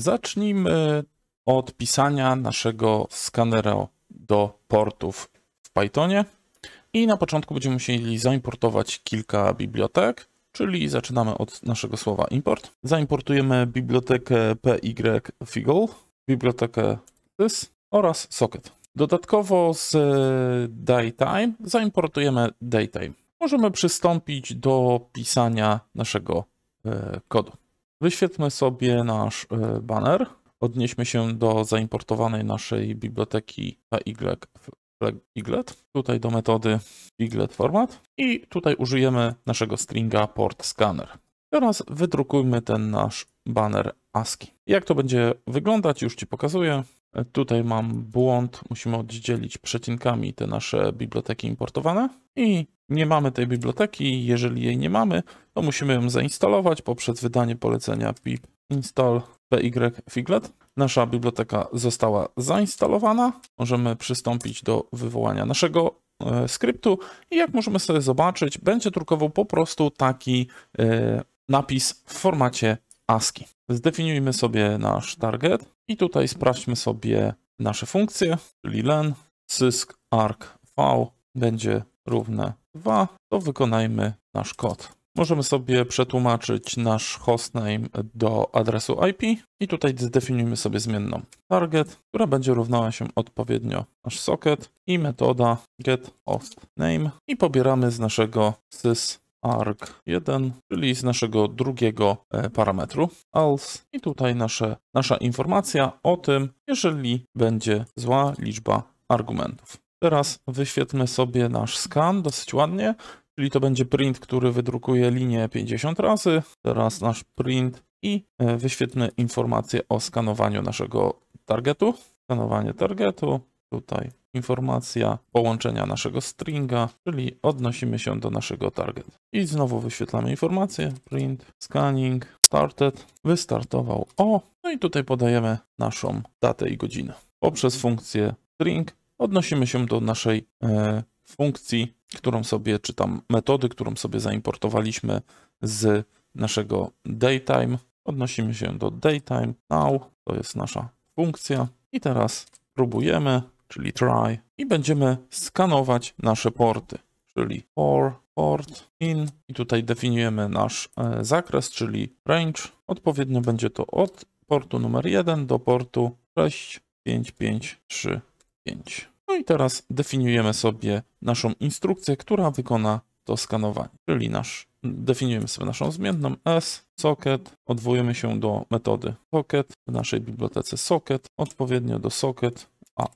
Zacznijmy od pisania naszego skanera do portów w Pythonie. I na początku będziemy musieli zaimportować kilka bibliotek, czyli zaczynamy od naszego słowa import. Zaimportujemy bibliotekę pyfigl, bibliotekę sys oraz socket. Dodatkowo z daytime zaimportujemy daytime. Możemy przystąpić do pisania naszego e, kodu. Wyświetlmy sobie nasz y, banner. Odnieśmy się do zaimportowanej naszej biblioteki Iglet. Y y tutaj do metody Iglet format i tutaj użyjemy naszego stringa port scanner. Teraz wydrukujmy ten nasz banner ASCII. Jak to będzie wyglądać, już Ci pokazuję. E, tutaj mam błąd, musimy oddzielić przecinkami te nasze biblioteki importowane i nie mamy tej biblioteki, jeżeli jej nie mamy, to musimy ją zainstalować poprzez wydanie polecenia pip install pyfiglet. Nasza biblioteka została zainstalowana. Możemy przystąpić do wywołania naszego e, skryptu i jak możemy sobie zobaczyć, będzie drukował po prostu taki e, napis w formacie ASCII. Zdefiniujmy sobie nasz target i tutaj sprawdźmy sobie nasze funkcje, czyli len, sysk, arg, v będzie równe 2, to wykonajmy nasz kod. Możemy sobie przetłumaczyć nasz hostname do adresu IP i tutaj zdefiniujmy sobie zmienną target, która będzie równała się odpowiednio nasz socket i metoda getHostName i pobieramy z naszego sys arg1, czyli z naszego drugiego e, parametru else i tutaj nasze, nasza informacja o tym, jeżeli będzie zła liczba argumentów. Teraz wyświetlmy sobie nasz skan dosyć ładnie, czyli to będzie print, który wydrukuje linię 50 razy. Teraz nasz print i e, wyświetlmy informację o skanowaniu naszego targetu. Skanowanie targetu, tutaj informacja połączenia naszego stringa, czyli odnosimy się do naszego target. I znowu wyświetlamy informację, print, scanning, started, wystartował o, no i tutaj podajemy naszą datę i godzinę. Poprzez funkcję string odnosimy się do naszej e, funkcji, którą sobie, czy tam metody, którą sobie zaimportowaliśmy z naszego daytime. Odnosimy się do daytime now, to jest nasza funkcja. I teraz próbujemy, czyli try, i będziemy skanować nasze porty, czyli for port in i tutaj definiujemy nasz e, zakres, czyli range. Odpowiednio będzie to od portu numer 1 do portu 6553. 5. No i teraz definiujemy sobie naszą instrukcję, która wykona to skanowanie, czyli nasz, definiujemy sobie naszą zmienną s, socket, odwołujemy się do metody socket w naszej bibliotece socket, odpowiednio do socket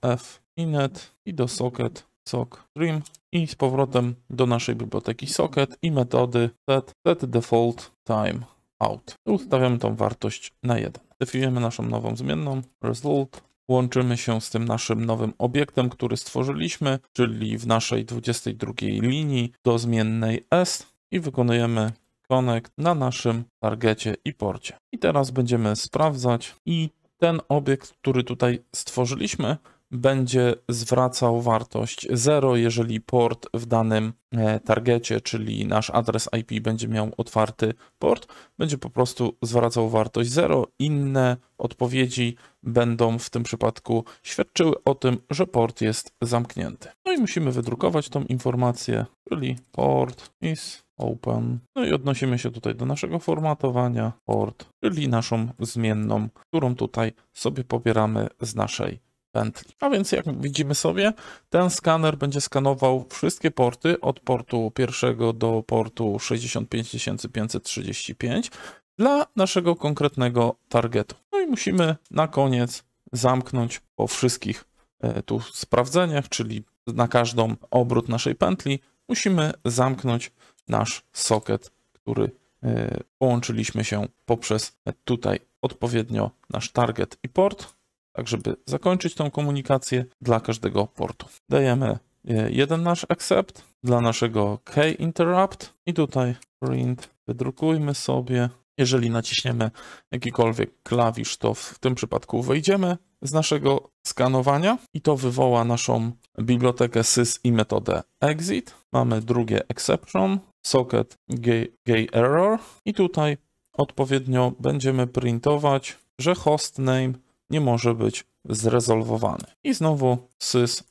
af inet i do socket sock stream i z powrotem do naszej biblioteki socket i metody set, set default time out. I ustawiamy tą wartość na 1. Definiujemy naszą nową zmienną result łączymy się z tym naszym nowym obiektem, który stworzyliśmy, czyli w naszej 22 linii do zmiennej S i wykonujemy connect na naszym targecie i porcie. I teraz będziemy sprawdzać i ten obiekt, który tutaj stworzyliśmy, będzie zwracał wartość 0, jeżeli port w danym E, targecie, czyli nasz adres IP będzie miał otwarty port, będzie po prostu zwracał wartość 0. Inne odpowiedzi będą w tym przypadku świadczyły o tym, że port jest zamknięty. No i musimy wydrukować tą informację, czyli port is open. No i odnosimy się tutaj do naszego formatowania port, czyli naszą zmienną, którą tutaj sobie pobieramy z naszej a więc jak widzimy sobie, ten skaner będzie skanował wszystkie porty od portu pierwszego do portu 65535 dla naszego konkretnego targetu. No i musimy na koniec zamknąć po wszystkich e, tu sprawdzeniach, czyli na każdą obrót naszej pętli musimy zamknąć nasz socket, który e, połączyliśmy się poprzez tutaj odpowiednio nasz target i port tak żeby zakończyć tą komunikację dla każdego portu. Dajemy e, jeden nasz accept dla naszego key interrupt i tutaj print wydrukujmy sobie. Jeżeli naciśniemy jakikolwiek klawisz, to w tym przypadku wejdziemy z naszego skanowania i to wywoła naszą bibliotekę sys i metodę exit. Mamy drugie exception, socket gay, gay error i tutaj odpowiednio będziemy printować, że hostname nie może być zrezolwowany. I znowu sys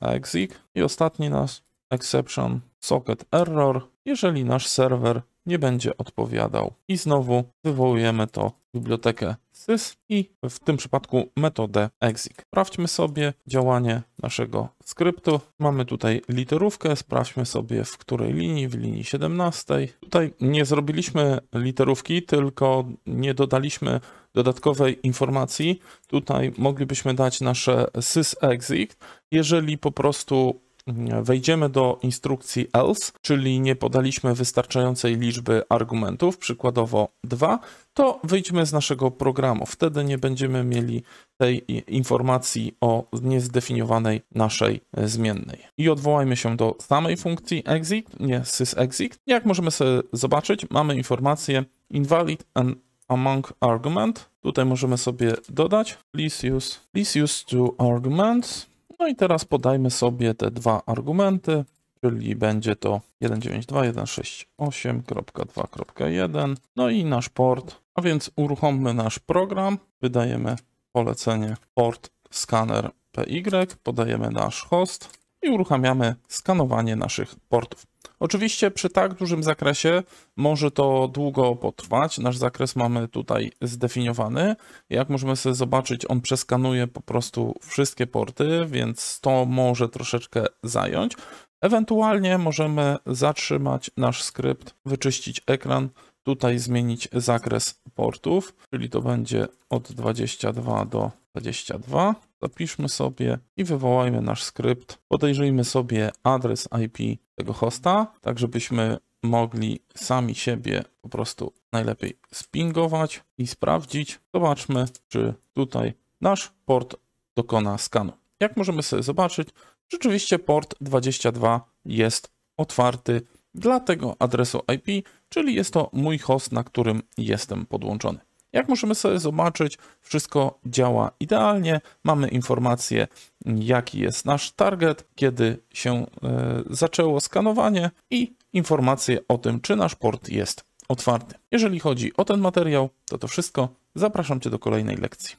i ostatni nasz exception socket error, jeżeli nasz serwer nie będzie odpowiadał. I znowu wywołujemy to bibliotekę sys i w tym przypadku metodę exit. Sprawdźmy sobie działanie naszego skryptu. Mamy tutaj literówkę, sprawdźmy sobie w której linii, w linii 17. Tutaj nie zrobiliśmy literówki, tylko nie dodaliśmy dodatkowej informacji. Tutaj moglibyśmy dać nasze sys exit. jeżeli po prostu Mm, wejdziemy do instrukcji else, czyli nie podaliśmy wystarczającej liczby argumentów, przykładowo 2, to wyjdźmy z naszego programu. Wtedy nie będziemy mieli tej informacji o niezdefiniowanej naszej e, zmiennej. I odwołajmy się do samej funkcji exit, nie sysexit. Jak możemy sobie zobaczyć, mamy informację invalid and among argument. Tutaj możemy sobie dodać please use, please use to arguments no i teraz podajmy sobie te dwa argumenty, czyli będzie to 192.168.2.1, no i nasz port. A więc uruchommy nasz program, wydajemy polecenie port scanner PY, podajemy nasz host, i uruchamiamy skanowanie naszych portów. Oczywiście przy tak dużym zakresie może to długo potrwać. Nasz zakres mamy tutaj zdefiniowany. Jak możemy sobie zobaczyć, on przeskanuje po prostu wszystkie porty, więc to może troszeczkę zająć. Ewentualnie możemy zatrzymać nasz skrypt, wyczyścić ekran, tutaj zmienić zakres portów, czyli to będzie od 22 do 22. Zapiszmy sobie i wywołajmy nasz skrypt. Podejrzyjmy sobie adres IP tego hosta, tak żebyśmy mogli sami siebie po prostu najlepiej spingować i sprawdzić. Zobaczmy, czy tutaj nasz port dokona skanu. Jak możemy sobie zobaczyć, rzeczywiście port 22 jest otwarty dla tego adresu IP, czyli jest to mój host, na którym jestem podłączony. Jak możemy sobie zobaczyć, wszystko działa idealnie. Mamy informację, jaki jest nasz target, kiedy się e, zaczęło skanowanie i informację o tym, czy nasz port jest otwarty. Jeżeli chodzi o ten materiał, to to wszystko. Zapraszam Cię do kolejnej lekcji.